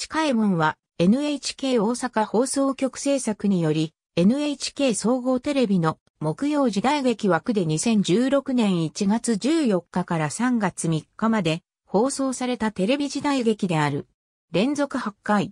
近江衛門は NHK 大阪放送局制作により NHK 総合テレビの木曜時代劇枠で2016年1月14日から3月3日まで放送されたテレビ時代劇である。連続8回。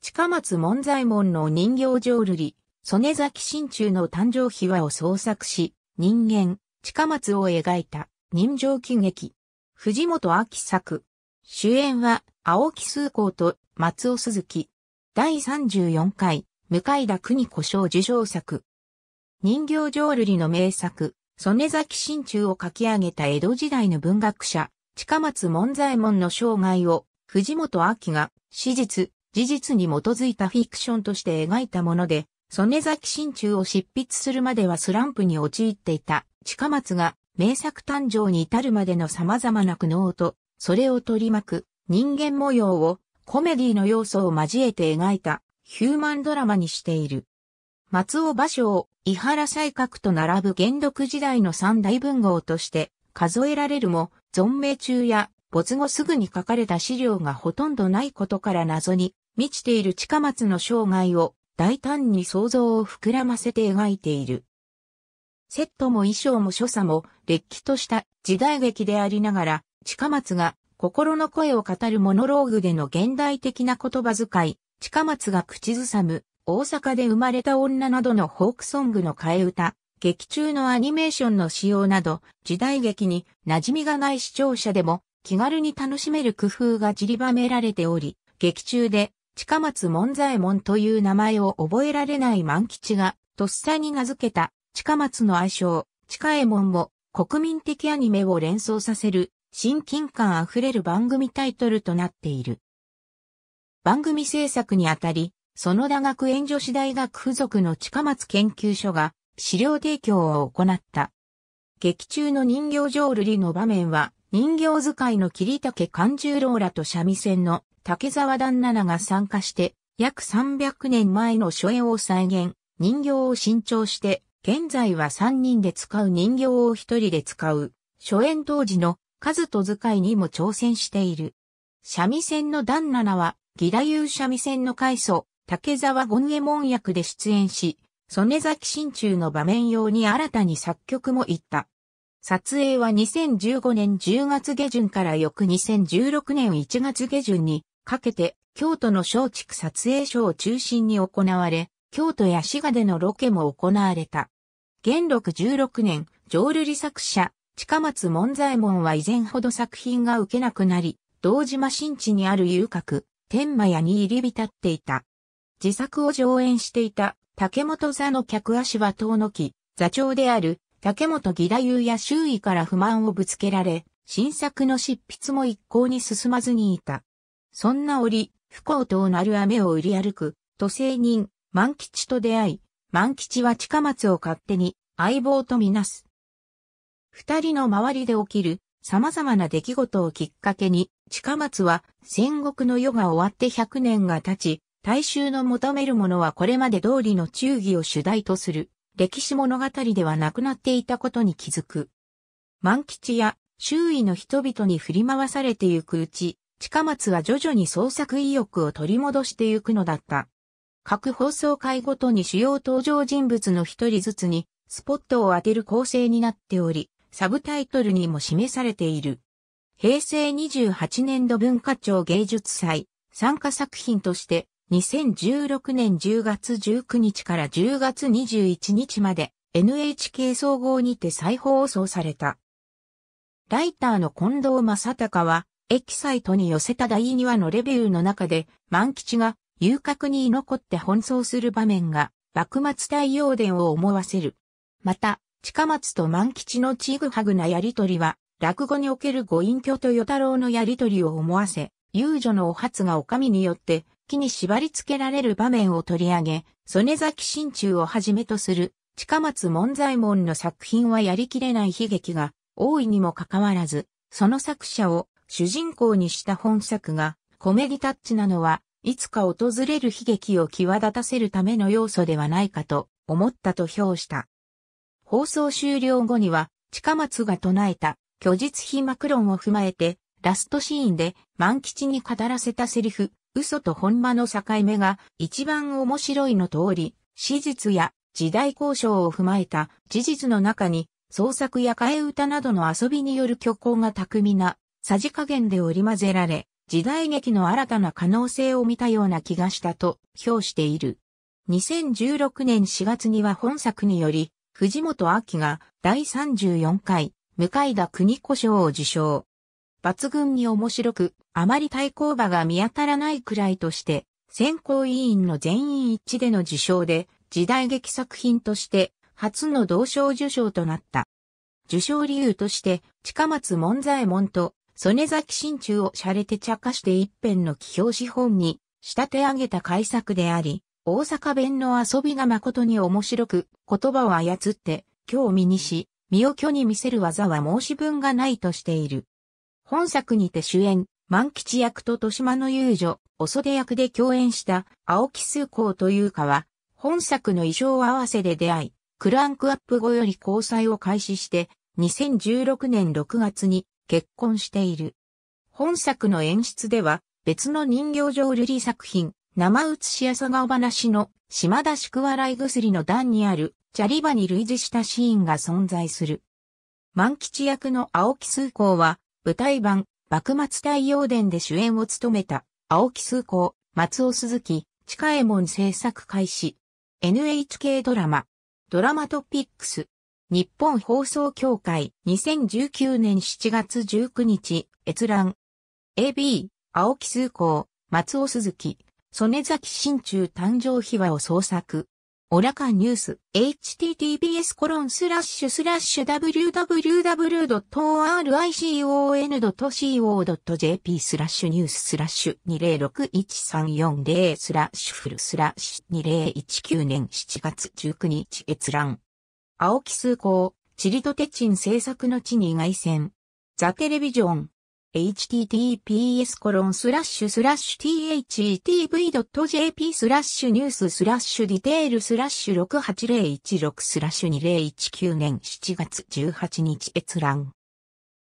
近松門左衛門の人形浄瑠璃、曽根崎真中の誕生秘話を創作し、人間、近松を描いた人情喜劇。藤本明作。主演は青木崇光と松尾鈴木。第34回、向田国古賞受賞作。人形浄瑠璃の名作、曽根崎真中を書き上げた江戸時代の文学者、近松門左衛門の生涯を、藤本明が、史実、事実に基づいたフィクションとして描いたもので、曽根崎真中を執筆するまではスランプに陥っていた近松が名作誕生に至るまでの様々な苦悩と、それを取り巻く人間模様をコメディの要素を交えて描いたヒューマンドラマにしている。松尾芭蕉、伊原西閣と並ぶ元禄時代の三大文豪として数えられるも、存命中や没後すぐに書かれた資料がほとんどないことから謎に満ちている近松の生涯を大胆に想像を膨らませて描いている。セットも衣装も所作も、れっきとした時代劇でありながら、近松が心の声を語るモノローグでの現代的な言葉遣い、近松が口ずさむ、大阪で生まれた女などのフォークソングの替え歌、劇中のアニメーションの使用など、時代劇に馴染みがない視聴者でも気軽に楽しめる工夫が散りばめられており、劇中で近松門左衛門という名前を覚えられない万吉が、とっさに名付けた近松の愛称、近衛門も国民的アニメを連想させる親近感あふれる番組タイトルとなっている。番組制作にあたり、園田学園女子大学付属の近松研究所が資料提供を行った。劇中の人形浄瑠璃の場面は、人形使いの桐竹勘十郎らと三味線の竹沢旦那らが参加して、約300年前の初演を再現、人形を新調して、現在は3人で使う人形を1人で使う、初演当時の数と図解にも挑戦している。三味線の段七は、義太夫三味線の階祖、竹沢権右衛門役で出演し、曽根崎真中の場面用に新たに作曲も行った。撮影は2015年10月下旬から翌2016年1月下旬にかけて京都の松竹撮影所を中心に行われ、京都や滋賀でのロケも行われた。元禄16年、浄瑠璃作者、近松門左衛門は以前ほど作品が受けなくなり、堂島新地にある遊郭、天満屋に入り浸っていた。自作を上演していた竹本座の客足は遠のき、座長である竹本義太夫や周囲から不満をぶつけられ、新作の執筆も一向に進まずにいた。そんな折、不幸となる雨を売り歩く、都政人、万吉と出会い、万吉は近松を勝手に相棒とみなす。二人の周りで起きる様々な出来事をきっかけに、近松は戦国の世が終わって百年が経ち、大衆の求めるものはこれまで通りの忠義を主題とする歴史物語ではなくなっていたことに気づく。万吉や周囲の人々に振り回されてゆくうち、近松は徐々に創作意欲を取り戻してゆくのだった。各放送回ごとに主要登場人物の一人ずつにスポットを当てる構成になっており、サブタイトルにも示されている。平成28年度文化庁芸術祭参加作品として2016年10月19日から10月21日まで NHK 総合にて再放送された。ライターの近藤正隆はエキサイトに寄せた第2話のレビューの中で万吉が遊郭に居残って奔走する場面が幕末太陽伝を思わせる。また、近松と万吉のちぐはぐなやりとりは、落語におけるご隠居と与太郎のやりとりを思わせ、遊女のお初がお上によって、木に縛り付けられる場面を取り上げ、曽根崎心中をはじめとする、近松門左衛門の作品はやりきれない悲劇が、大いにもかかわらず、その作者を主人公にした本作が、コメディタッチなのは、いつか訪れる悲劇を際立たせるための要素ではないかと思ったと評した。放送終了後には、近松が唱えた、虚実非幕論を踏まえて、ラストシーンで万吉に語らせたセリフ、嘘と本間の境目が一番面白いの通り、史実や時代交渉を踏まえた事実の中に、創作や替え歌などの遊びによる虚構が巧みな、さじ加減で織り混ぜられ、時代劇の新たな可能性を見たような気がしたと評している。2016年4月には本作により、藤本明が第34回向田邦子賞を受賞。抜群に面白く、あまり対抗馬が見当たらないくらいとして、選考委員の全員一致での受賞で、時代劇作品として初の同賞受賞となった。受賞理由として、近松門左衛門と曽根崎真中を洒落て茶化して一辺の起表資本に仕立て上げた改作であり、大阪弁の遊びが誠に面白く、言葉を操って、興味にし、身を虚に見せる技は申し分がないとしている。本作にて主演、万吉役と豊島の遊女、お袖役で共演した青木崇光というかは、本作の衣装合わせで出会い、クランクアップ後より交際を開始して、2016年6月に結婚している。本作の演出では、別の人形浄瑠璃作品、生写しやさがお話の島田宿笑い薬の段にあるチャリバに類似したシーンが存在する。万吉役の青木崇光は舞台版幕末太陽伝で主演を務めた青木崇光、松尾鈴木、近衛門制作開始。NHK ドラマ、ドラマトピックス、日本放送協会2019年7月19日、閲覧。AB、青木崇光、松尾鈴木。曽根崎新中誕生秘話を創作。オラカニュース、https コロンスラッシュスラッシュ www.oricon.co.jp スラッシュニューススラッシュ2061340スラッシュフルスラッシュ2019年7月19日閲覧。青木崇高、チリとテチン制作の地に外線。ザテレビジョン。https コロンスラッシュスラッシュ thetv.jp スラッシュニューススラッシュディテールスラッシュ68016スラッシュ2019年7月18日閲覧。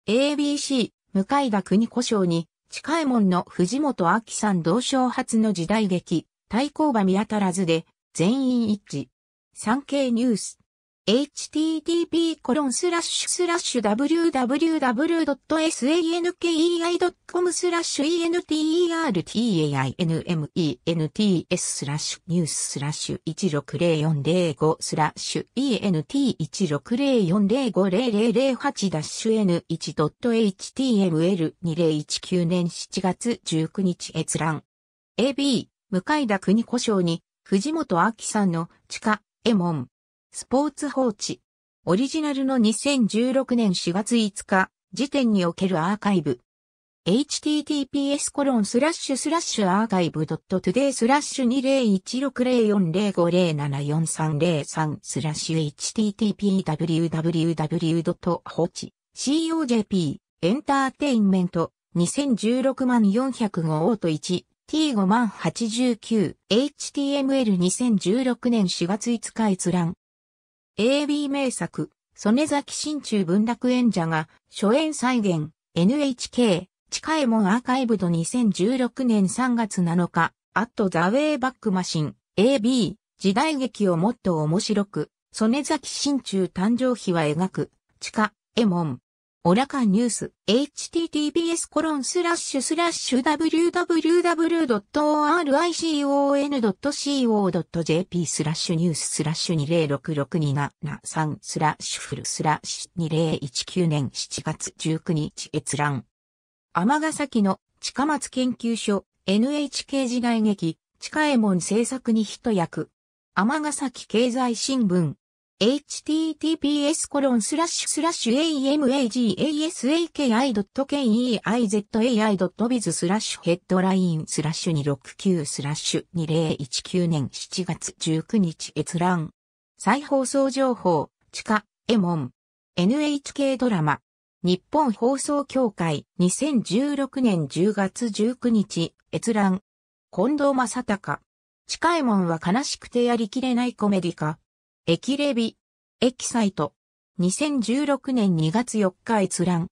ABC、向田国故賞に、近衛門の藤本明さん同賞初の時代劇、対抗馬見当たらずで、全員一致。産経ニュース。http://www.sankei.com スラッシュ entertainment スラッシュニューススラッシュ160405スラッシュ ent160405008-n1.html2019 年7月19日閲覧。AB、向田国故障に藤本明さんの地下、エモン。スポーツ報知。オリジナルの2016年4月5日時点におけるアーカイブ。https コロンスラッシュスラッシュアーカイブドットトゥデイスラッシュ20160405074303スラッシュ http://www.hoch.cojp エンターテインメント2016万405オート1 T5 万 89HTML2016 年4月5日閲覧 AB 名作、曽根崎新中文楽演者が、初演再現、NHK、近衛門アーカイブド2016年3月7日、アットザウェイバックマシン、AB、時代劇をもっと面白く、曽根崎新中誕生秘は描く、地下、エ門。オラカンニュース、https コロンスラッシュスラッシュ www.oricon.co.jp スラッシュニューススラッシュ2066273スラッシュフルスラッシュ2019年7月19日閲覧。尼崎の近松研究所 NHK 時代劇近衛門制作に一役。尼崎経済新聞 https コロンスラッシュスラッシュ amagaski.keizai.biz a スラッシュヘッドラインスラッシュ269スラッシュ2019年7月19日閲覧。再放送情報、地下、エモン。NHK ドラマ。日本放送協会2016年10月19日閲覧。近藤正隆。地下エモンは悲しくてやりきれないコメディか。駅レビ、エキサイト。2016年2月4日閲覧。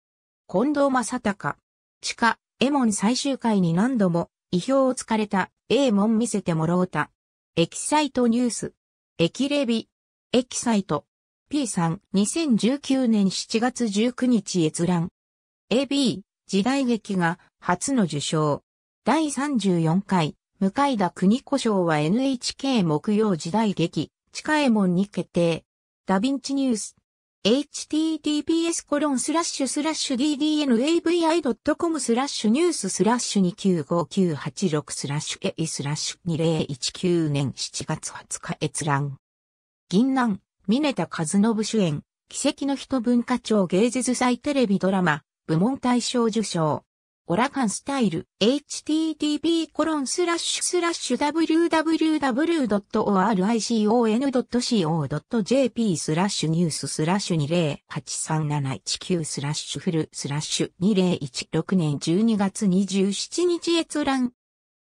近藤正隆。地下、エモン最終回に何度も、意表をつかれた、エーモン見せてもろうた。エキサイトニュース。駅レビ、エキサイト。P さん、2019年7月19日閲覧。AB、時代劇が初の受賞。第34回、向田邦子賞は NHK 木曜時代劇。近衛門に決定。ダヴィンチニュース。https コロンスラッシュスラッシュ ddnavi.com スラッシュニューススラッシュ295986スラッシュ a スラッシュ2019年7月20日閲覧。銀南、峰田和信主演、奇跡の人文化庁芸術祭テレビドラマ、部門大賞受賞。オラカンスタイル http コロンスラッシュスラッシュ www.oricon.co.jp スラッシュニューススラッシュ208379スラッシュフルスラッシュ2016年12月27日閲覧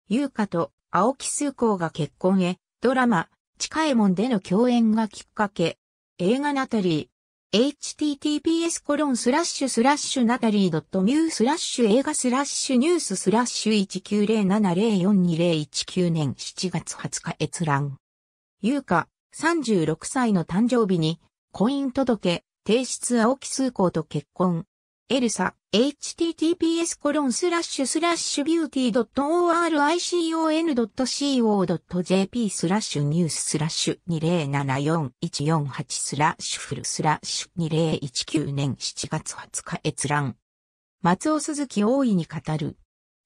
優香と青木崇子が結婚へドラマ近衛門での共演がきっかけ映画ナタリー https コロンスラッシュスラッシュナタリー .mu スラッシュ映画スラッシュニューススラッシュ1907042019年7月20日閲覧。優香、36歳の誕生日に、婚姻届、提出青木崇子と結婚。エルサ、https コロンスラッシュスラッシュビューティー .oricon.co.jp スラッシュニューススラッシュ2074148スラッシュフルスラッシュ2019年7月20日閲覧。松尾鈴木大いに語る。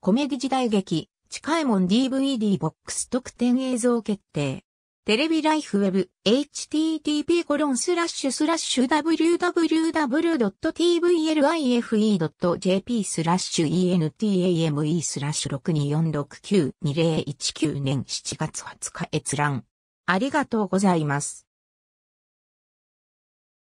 コメディ時代劇、近衛門 DVD ボックス特典映像決定。テレビライフウェブ http コロンスラッシュスラッシュ www.tvlife.jp スラッシュ entame スラッシュ624692019年7月20日閲覧。ありがとうございます。